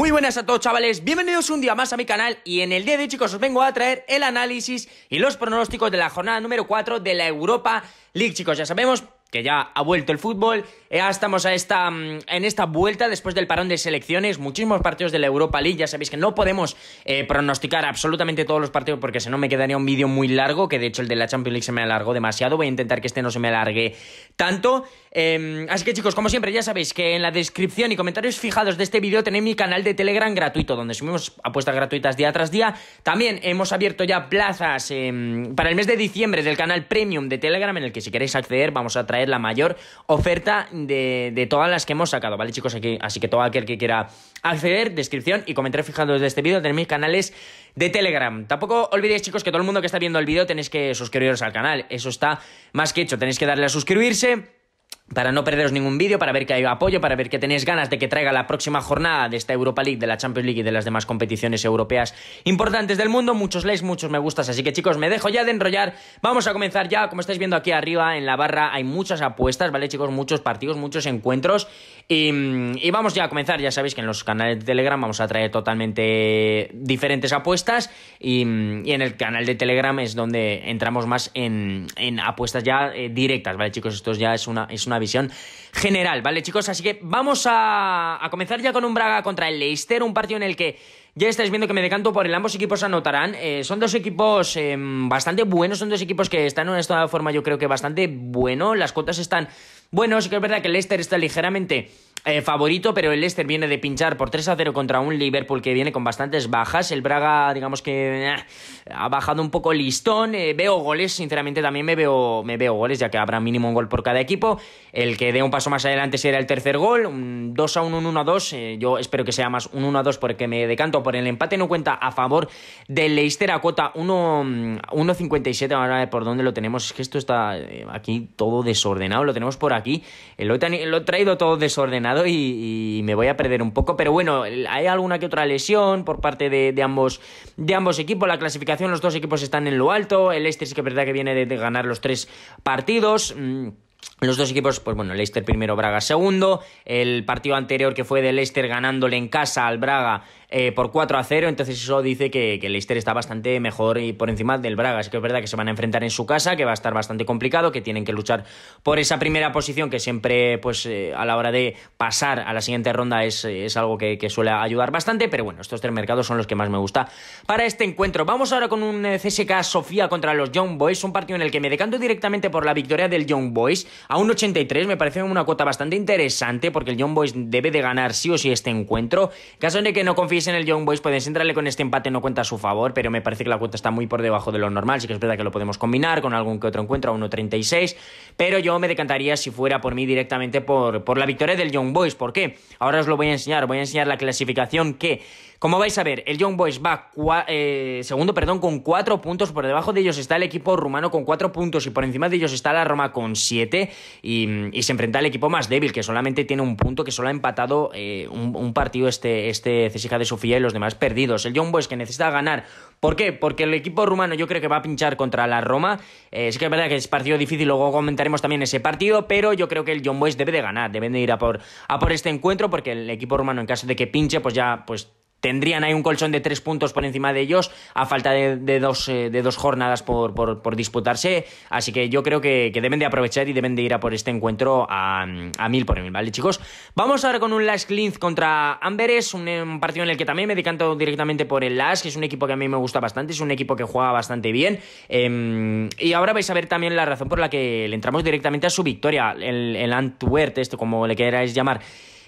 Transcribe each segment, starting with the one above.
Muy buenas a todos chavales, bienvenidos un día más a mi canal y en el día de hoy chicos os vengo a traer el análisis y los pronósticos de la jornada número 4 de la Europa League chicos, ya sabemos que ya ha vuelto el fútbol, eh, ya estamos a esta, mm, en esta vuelta después del parón de selecciones, muchísimos partidos de la Europa League, ya sabéis que no podemos eh, pronosticar absolutamente todos los partidos porque si no me quedaría un vídeo muy largo, que de hecho el de la Champions League se me alargó demasiado, voy a intentar que este no se me alargue tanto, Em, así que chicos, como siempre, ya sabéis que en la descripción y comentarios fijados de este vídeo tenéis mi canal de Telegram gratuito, donde subimos apuestas gratuitas día tras día. También hemos abierto ya plazas em, para el mes de diciembre del canal Premium de Telegram, en el que si queréis acceder vamos a traer la mayor oferta de, todas las que hemos sacado, ¿vale chicos? así que todo aquel que quiera acceder, descripción y comentarios fijados de este vídeo tenéis mis canales de Telegram. Tampoco olvidéis chicos que todo el mundo que está viendo el vídeo tenéis que suscribiros al canal, eso está más que hecho, tenéis que darle a suscribirse para no perderos ningún vídeo, para ver que hay apoyo, para ver que tenéis ganas de que traiga la próxima jornada de esta Europa League, de la Champions League y de las demás competiciones europeas importantes del mundo. Muchos likes, muchos me gustas. Así que chicos, me dejo ya de enrollar. Vamos a comenzar ya. Como estáis viendo aquí arriba en la barra, hay muchas apuestas, ¿vale chicos? Muchos partidos, muchos encuentros. Em, y, vamos ya a comenzar, ya sabéis que en los canales de Telegram vamos a traer totalmente diferentes apuestas y, em, y en el canal de Telegram es donde entramos más en, en apuestas ya eh, directas, ¿vale chicos? Esto ya es una, visión general, ¿vale chicos? Así que vamos a, a comenzar ya con un Braga contra el Leicester, un partido en el que ya estáis viendo que me decanto por el ambos equipos anotarán. Eh, son dos equipos em, bastante buenos, son dos equipos que están en una estado de forma yo creo que bastante bueno. Las cuotas están buenos, sí que es verdad que Leicester está ligeramente eh, favorito, pero el Leicester viene de pinchar por 3 a 0 contra un Liverpool que viene con bastantes bajas. El Braga, digamos que eh, ha bajado un poco el listón. Eh, veo goles, sinceramente también me veo, me veo goles, ya que habrá mínimo un gol por cada equipo. El que dé un paso más adelante será el tercer gol. Un 2 a 1, 1 a 2. yo espero que sea más un 1 a 2 porque me decanto por el empate. No cuenta a favor del Leicester a cuota 1.57. Mm, Ahora por dónde lo tenemos. Es que esto está aquí todo desordenado. Lo tenemos por aquí. lo he traído todo desordenado y, me voy a perder un poco. Pero bueno, hay alguna que otra lesión por parte de, ambos, de ambos equipos. La clasificación, los dos equipos están en lo alto. El este sí que es verdad que viene de, ganar los tres partidos. Mm, los dos equipos, pues bueno, Leicester primero, Braga segundo. El partido anterior que fue de Leicester ganándole en casa al Braga, eh, por 4 a 0. Entonces, eso dice que, que, Leicester está bastante mejor y por encima del Braga. Así que es verdad que se van a enfrentar en su casa, que va a estar bastante complicado, que tienen que luchar por esa primera posición que siempre, pues eh, a la hora de pasar a la siguiente ronda, es, algo que, suele ayudar bastante. Pero bueno, estos tres mercados son los que más me gusta para este encuentro. Vamos ahora con un eh, CSK Sofía contra los Young Boys, un partido en el que me decanto directamente por la victoria del Young Boys a un 83. Me parece una cuota bastante interesante porque el Young Boys debe de ganar sí o sí este encuentro. Caso de que no confíe en el Young Boys pueden entrarle con este empate, no cuenta a su favor, pero me parece que la cuenta está muy por debajo de lo normal. Sí que es verdad que lo podemos combinar con algún que otro encuentro a 1.36, pero yo me decantaría, si fuera por mí, directamente por, por la victoria del Young Boys. ¿Por qué? Ahora os lo voy a enseñar. Voy a enseñar la clasificación que como vais a ver, el Young Boys va eh, segundo perdón, con cuatro puntos. Por debajo de ellos está el equipo rumano con cuatro puntos y por encima de ellos está la Roma con 7 y, se enfrenta al equipo más débil que solamente tiene un punto, que solo ha empatado eh, un, partido este, este de Sofía y los demás perdidos. El Young Boys que necesita ganar. ¿Por qué? Porque el equipo rumano yo creo que va a pinchar contra la Roma. es eh, sí que es verdad que es partido difícil, luego comentaremos también ese partido, pero yo creo que el Young Boys debe de ganar, deben de ir a por, por este encuentro porque el equipo rumano en caso de que pinche pues ya pues tendrían ahí un colchón de tres puntos por encima de ellos a falta de, de dos, eh, de dos jornadas por, por, disputarse. Así que yo creo que, deben de aprovechar y deben de ir a por este encuentro a, a mil por mil, ¿vale, chicos? Vamos ahora con un Lask Linz contra Amberes, un, eh, partido en el que también me decanto directamente por el que es un equipo que a mí me gusta bastante, es un equipo que juega bastante bien. Em, y ahora vais a ver también la razón por la que le entramos directamente a su victoria, el, el Antwerp, esto como le queráis llamar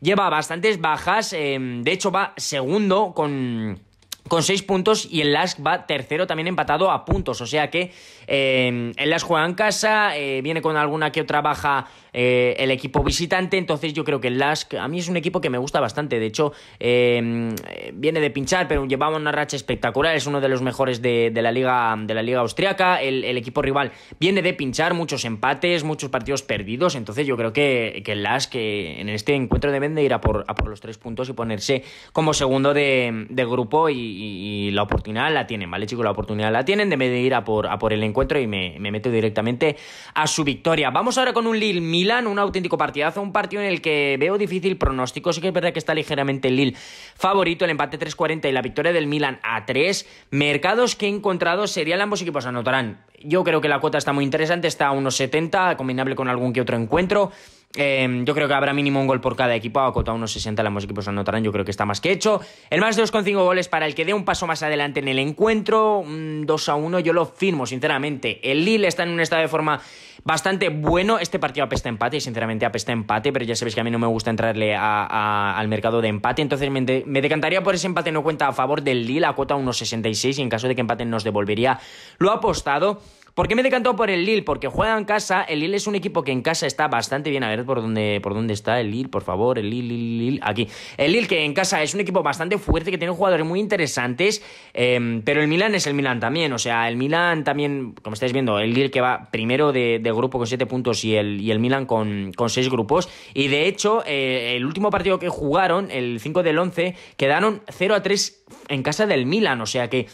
lleva bastantes bajas, em, de hecho va segundo con con seis puntos y el Lask va tercero también empatado a puntos. O sea que eh, el Lask juega en casa, eh, viene con alguna que otra baja eh, el equipo visitante. Entonces yo creo que el Lask a mí es un equipo que me gusta bastante. De hecho, viene de pinchar, pero llevaba una racha espectacular. Es uno de los mejores de, la, liga, de la liga austriaca. El, equipo rival viene de pinchar, muchos empates, muchos partidos perdidos. Entonces yo creo que, que el Lask en este encuentro deben de ir a por, los tres puntos y ponerse como segundo de, de grupo y y, la oportunidad la tienen, ¿vale, chicos? La oportunidad la tienen de medir a por, a por el encuentro y me, me, meto directamente a su victoria. Vamos ahora con un Lille Milan, un auténtico partidazo, un partido en el que veo difícil pronóstico. Sí que es verdad que está ligeramente el Lille favorito, el empate 3-40 y la victoria del Milan a 3. Mercados que he encontrado serían ambos equipos anotarán. Yo creo que la cuota está muy interesante, está a unos 70, combinable con algún que otro encuentro. Em, yo creo que habrá mínimo un gol por cada equipo. A Cota unos 60 ambos equipos anotarán. Yo creo que está más que hecho. El más de 2,5 goles para el que dé un paso más adelante en el encuentro. 2 a 1, yo lo firmo, sinceramente. El Lille está en un estado de forma bastante bueno. Este partido apesta empate, sinceramente apesta empate, pero ya sabéis que a mí no me gusta entrarle al mercado de empate. Entonces me, decantaría por ese empate no cuenta a favor del Lille, a cuota 1.66 y en caso de que empate nos devolvería lo apostado. ¿Por qué me decantó por el Lille? Porque juega en casa. El Lille es un equipo que en casa está bastante bien. A ver por dónde, por dónde está el Lille, por favor. El Lille, Lille, Aquí. El Lille, que en casa es un equipo bastante fuerte, que tiene jugadores muy interesantes. Em, pero el Milan es el Milan también. O sea, el Milan también, como estáis viendo, el Lille que va primero de, grupo con 7 puntos y el, y el Milan con, con 6 grupos. Y de hecho, eh, el último partido que jugaron, el 5 del 11, quedaron 0 a 3 en casa del Milan. O sea que.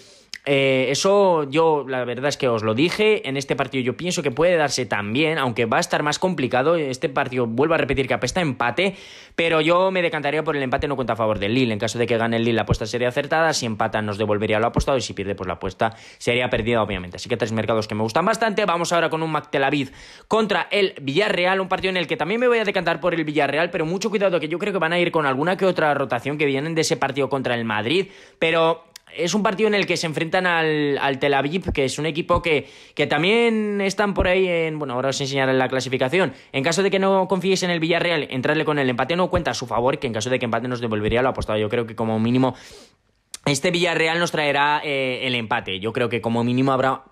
Eh, eso yo la verdad es que os lo dije, en este partido yo pienso que puede darse también, aunque va a estar más complicado, este partido vuelvo a repetir que apesta empate, pero yo me decantaría por el empate no cuenta a favor del Lille, en caso de que gane el Lille la apuesta sería acertada, si empata nos devolvería lo apostado y si pierde pues la apuesta sería perdida obviamente, así que tres mercados que me gustan bastante, vamos ahora con un Mac contra el Villarreal, un partido en el que también me voy a decantar por el Villarreal, pero mucho cuidado que yo creo que van a ir con alguna que otra rotación que vienen de ese partido contra el Madrid, pero es un partido en el que se enfrentan al, Tel Aviv, que es un equipo que, también están por ahí en. Bueno, ahora os enseñaré la clasificación. En caso de que no confíes en el Villarreal, entrarle con el empate no cuenta a su favor, que en caso de que empate nos devolvería lo apostado. Yo creo que como mínimo. Este Villarreal nos traerá eh, el empate. Yo creo que como mínimo habrá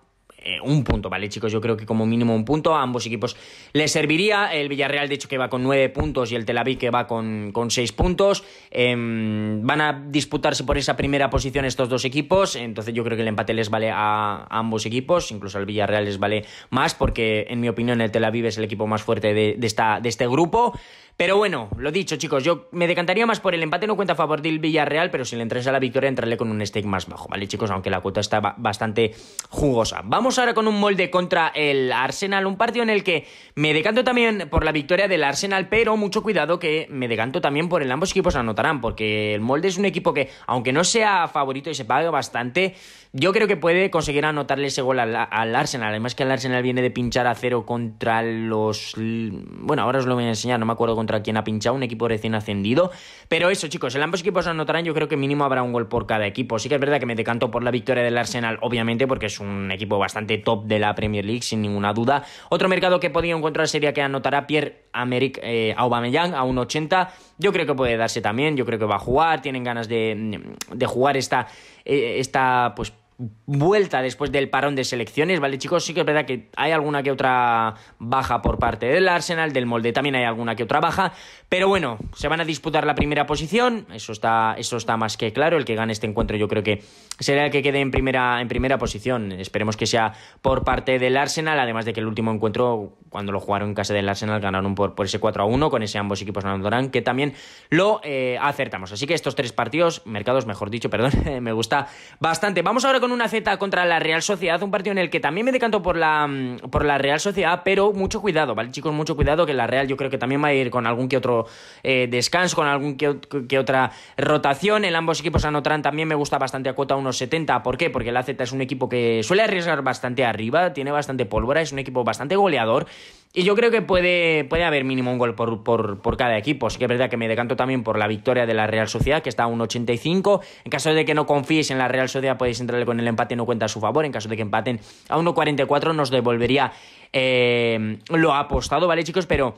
eh, un punto, ¿vale, chicos? Yo creo que como mínimo un punto a ambos equipos les serviría. El Villarreal, de hecho, que va con nueve puntos y el Tel Aviv, que va con, con 6 puntos. Em, van a disputarse por esa primera posición estos dos equipos. Entonces, yo creo que el empate les vale a, ambos equipos. Incluso al Villarreal les vale más, porque en mi opinión, el Tel Aviv es el equipo más fuerte de, esta, de este grupo. Pero bueno, lo dicho, chicos, yo me decantaría más por el empate, no cuenta a favor del Villarreal, pero si le entres a la victoria, entrarle con un stake más bajo, ¿vale, chicos? Aunque la cuota está bastante jugosa. Vamos ahora con un molde contra el Arsenal, un partido en el que me decanto también por la victoria del Arsenal, pero mucho cuidado que me decanto también por el ambos equipos anotarán, porque el molde es un equipo que, aunque no sea favorito y se pague bastante, yo creo que puede conseguir anotarle ese gol al, al Arsenal. Además que el Arsenal viene de pinchar a cero contra los... Bueno, ahora os lo voy a enseñar, no me acuerdo contra quién ha pinchado, un equipo recién ascendido. Pero eso, chicos, el ambos equipos anotarán, yo creo que mínimo habrá un gol por cada equipo. Sí que es verdad que me decanto por la victoria del Arsenal, obviamente, porque es un equipo bastante top de la Premier League, sin ninguna duda. Otro mercado que podía encontrar sería que anotará Pierre eh, Aubameyang a 1.80. Yo creo que puede darse también, yo creo que va a jugar, tienen ganas de, mm, de jugar esta, eh, esta pues, vuelta después del parón de selecciones, ¿vale, chicos? Sí que es verdad que hay alguna que otra baja por parte del Arsenal, del Molde también hay alguna que otra baja, pero bueno, se van a disputar la primera posición, eso está, eso está más que claro, el que gane este encuentro yo creo que será el que quede en primera, en primera posición, esperemos que sea por parte del Arsenal, además de que el último encuentro, cuando lo jugaron en casa del Arsenal, ganaron por, por ese 4 a 1, con ese ambos equipos que también lo eh, acertamos, así que estos tres partidos, mercados mejor dicho, perdón, me gusta bastante. Vamos ahora con una Z contra la Real Sociedad, un partido en el que también me decanto por la, mm, por la Real Sociedad, pero mucho cuidado, ¿vale, chicos? Mucho cuidado, que la Real yo creo que también va a ir con algún que otro eh, descanso, con algún que, otra rotación. En ambos equipos anotarán también me gusta bastante a cuota unos 1.70. ¿Por qué? Porque la Z es un equipo que suele arriesgar bastante arriba, tiene bastante pólvora, es un equipo bastante goleador. Y yo creo que puede, puede haber mínimo un gol por, por, por, cada equipo. Sí que es verdad que me decanto también por la victoria de la Real Sociedad, que está a 1.85. En caso de que no confíes en la Real Sociedad, podéis entrarle con el empate, no cuenta a su favor. En caso de que empaten a 1.44, nos devolvería eh, lo apostado, ¿vale, chicos? Pero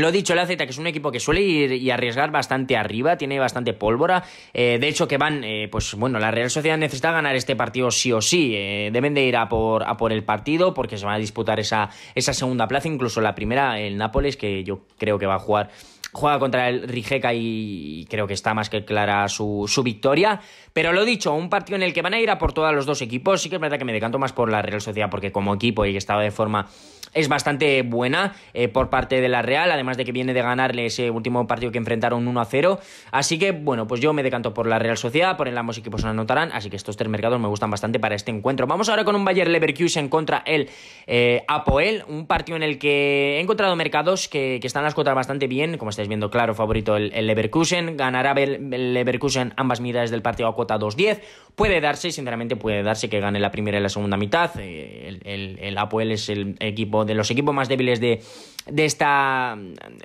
lo dicho, el AZ, que es un equipo que suele ir y arriesgar bastante arriba, tiene bastante pólvora. Eh, de hecho, que van, eh, pues bueno, la Real Sociedad necesita ganar este partido sí o sí. Eh, deben de ir a por, por el partido porque se van a disputar esa, esa segunda plaza, incluso la primera, el Nápoles, que yo creo que va a jugar juega contra el Rijeka y creo que está más que clara su, su, victoria. Pero lo dicho, un partido en el que van a ir a por todos los dos equipos. Sí que es verdad que me decanto más por la Real Sociedad porque como equipo y que estado de forma es bastante buena eh, por parte de la Real, además de que viene de ganarle ese último partido que enfrentaron 1 a 0. Así que, bueno, pues yo me decanto por la Real Sociedad, por el ambos equipos no anotarán. Así que estos tres mercados me gustan bastante para este encuentro. Vamos ahora con un Bayer Leverkusen contra el eh, Apoel, un partido en el que he encontrado mercados que, que están las cuotas bastante bien, como este viendo claro favorito el, Leverkusen. Ganará el, Leverkusen ambas mitades del partido a cuota 2-10. Puede darse, sinceramente, puede darse que gane la primera y la segunda mitad. Eh, el, el, el Apoel es el equipo de los equipos más débiles de, de esta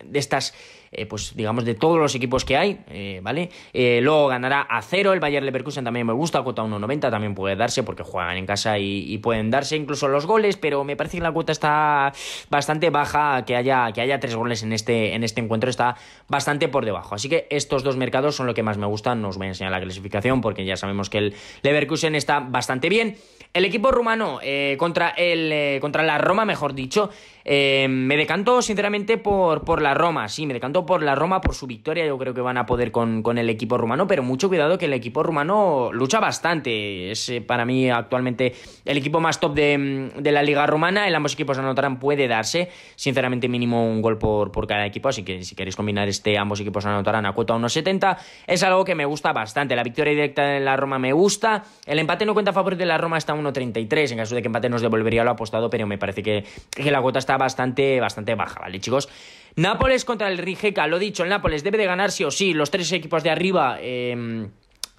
de estas eh, pues digamos de todos los equipos que hay eh, vale eh, luego ganará a cero el Bayern Leverkusen también me gusta cuota 1.90 también puede darse porque juegan en casa y, pueden darse incluso los goles pero me parece que la cuota está bastante baja que haya que haya tres goles en este en este encuentro está bastante por debajo así que estos dos mercados son lo que más me gustan no os voy a enseñar la clasificación porque ya sabemos que el Leverkusen está bastante bien el equipo rumano contra el contra la Roma mejor dicho me decanto sinceramente por, por la Roma, sí, me decanto por la Roma, por su victoria, yo creo que van a poder con, el equipo rumano, pero mucho cuidado que el equipo rumano lucha bastante, es eh, para mí actualmente el equipo más top de, mm, la liga rumana, en ambos equipos anotarán puede darse, sinceramente mínimo un gol por, por cada equipo, así que si queréis combinar este, ambos equipos anotarán a cuota 1.70, es algo que me gusta bastante, la victoria directa de la Roma me gusta, el empate no cuenta a favor de la Roma está 1.33, en caso de que empate nos devolvería lo apostado, pero me parece que, la cuota está bastante, bastante baja, ¿vale, chicos? Nápoles contra el Rijeka, lo dicho, el Nápoles debe de ganar sí o sí, los tres equipos de arriba... Eh,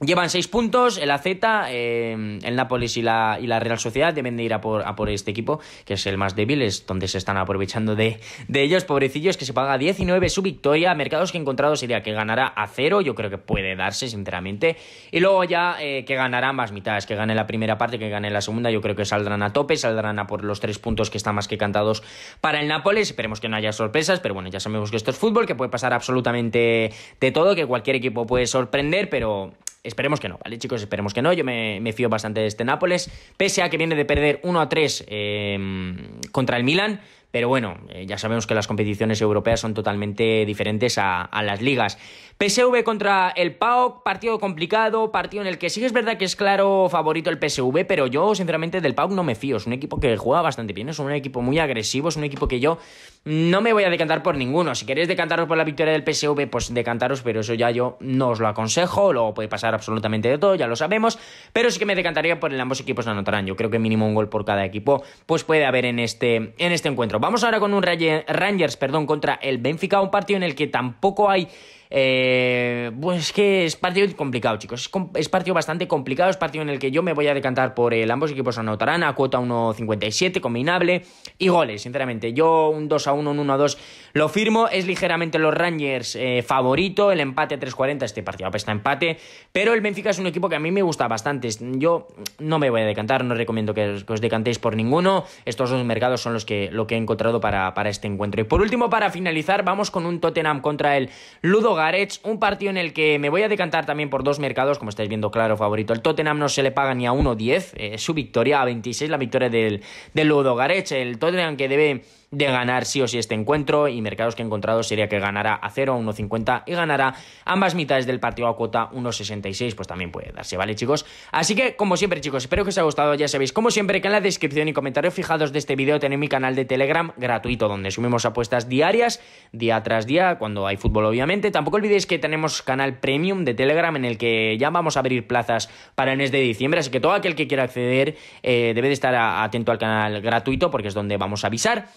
Llevan 6 puntos, el AZ, em, el Nápoles y la, y la, Real Sociedad deben de ir a por, a por, este equipo, que es el más débil, es donde se están aprovechando de, de ellos, pobrecillos, que se paga 19 su victoria, mercados que he encontrado sería que ganará a cero, yo creo que puede darse, sinceramente, y luego ya eh, que ganará más mitades, que gane la primera parte, que gane la segunda, yo creo que saldrán a tope, saldrán a por los 3 puntos que están más que cantados para el Nápoles, esperemos que no haya sorpresas, pero bueno, ya sabemos que esto es fútbol, que puede pasar absolutamente de todo, que cualquier equipo puede sorprender, pero Esperemos que no, ¿vale, chicos? Esperemos que no. Yo me, me fío bastante de este Nápoles. Pese a que viene de perder 1 a 3 eh, contra el Milan. Pero bueno, eh, ya sabemos que las competiciones europeas son totalmente diferentes a, las ligas. PSV contra el PAOK, partido complicado, partido en el que sí es verdad que es claro favorito el PSV, pero yo sinceramente del PAOK no me fío. Es un equipo que juega bastante bien, es un equipo muy agresivo, es un equipo que yo no me voy a decantar por ninguno. Si queréis decantaros por la victoria del PSV, pues decantaros, pero eso ya yo no os lo aconsejo. Luego puede pasar absolutamente de todo, ya lo sabemos. Pero sí que me decantaría por el ambos equipos anotarán. Yo creo que mínimo un gol por cada equipo, pues puede haber en este, en este encuentro. Vamos ahora con un Rangers perdón, contra el Benfica, un partido en el que tampoco hay eh, pues es que es partido complicado, chicos. Es, partido bastante complicado. Es partido en el que yo me voy a decantar por el. Eh, ambos equipos anotarán a cuota 1.57, combinable. Y goles, sinceramente. Yo un 2 a 1, un 1 a 2 lo firmo. Es ligeramente los Rangers eh, favorito. El empate 3.40. Este partido apesta empate. Pero el Benfica es un equipo que a mí me gusta bastante. Yo no me voy a decantar. No recomiendo que os, decantéis por ninguno. Estos dos mercados son los que, lo que he encontrado para, para este encuentro. Y por último, para finalizar, vamos con un Tottenham contra el Ludo Garech, un partido en el que me voy a decantar también por dos mercados, como estáis viendo claro, favorito. El Tottenham no se le paga ni a 1.10, eh, Es su victoria a 26, la victoria del, del Ludo Garech, El Tottenham que debe de ganar sí o sí este encuentro y mercados que he encontrado sería que ganará a 0, a 1.50 y ganará ambas mitades del partido a cuota 1.66, pues también puede darse, ¿vale chicos? Así que como siempre chicos, espero que os haya gustado, ya sabéis, como siempre que en la descripción y comentarios fijados de este vídeo tenéis mi canal de Telegram gratuito donde subimos apuestas diarias, día tras día, cuando hay fútbol obviamente, tampoco olvidéis que tenemos canal premium de Telegram en el que ya vamos a abrir plazas para el mes de diciembre, así que todo aquel que quiera acceder eh, debe de estar atento al canal gratuito porque es donde vamos a avisar.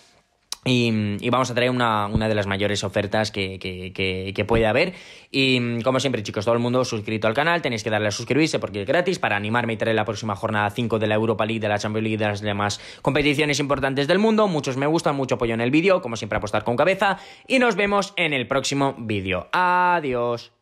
Y, vamos a traer una, de las mayores ofertas que, que, que, puede haber. Y como siempre, chicos, todo el mundo suscrito al canal, tenéis que darle a suscribirse porque es gratis para animarme y traer la próxima jornada 5 de la Europa League, de la Champions League y de las demás competiciones importantes del mundo. Muchos me gustan, mucho apoyo en el vídeo, como siempre apostar con cabeza. Y nos vemos en el próximo vídeo. Adiós.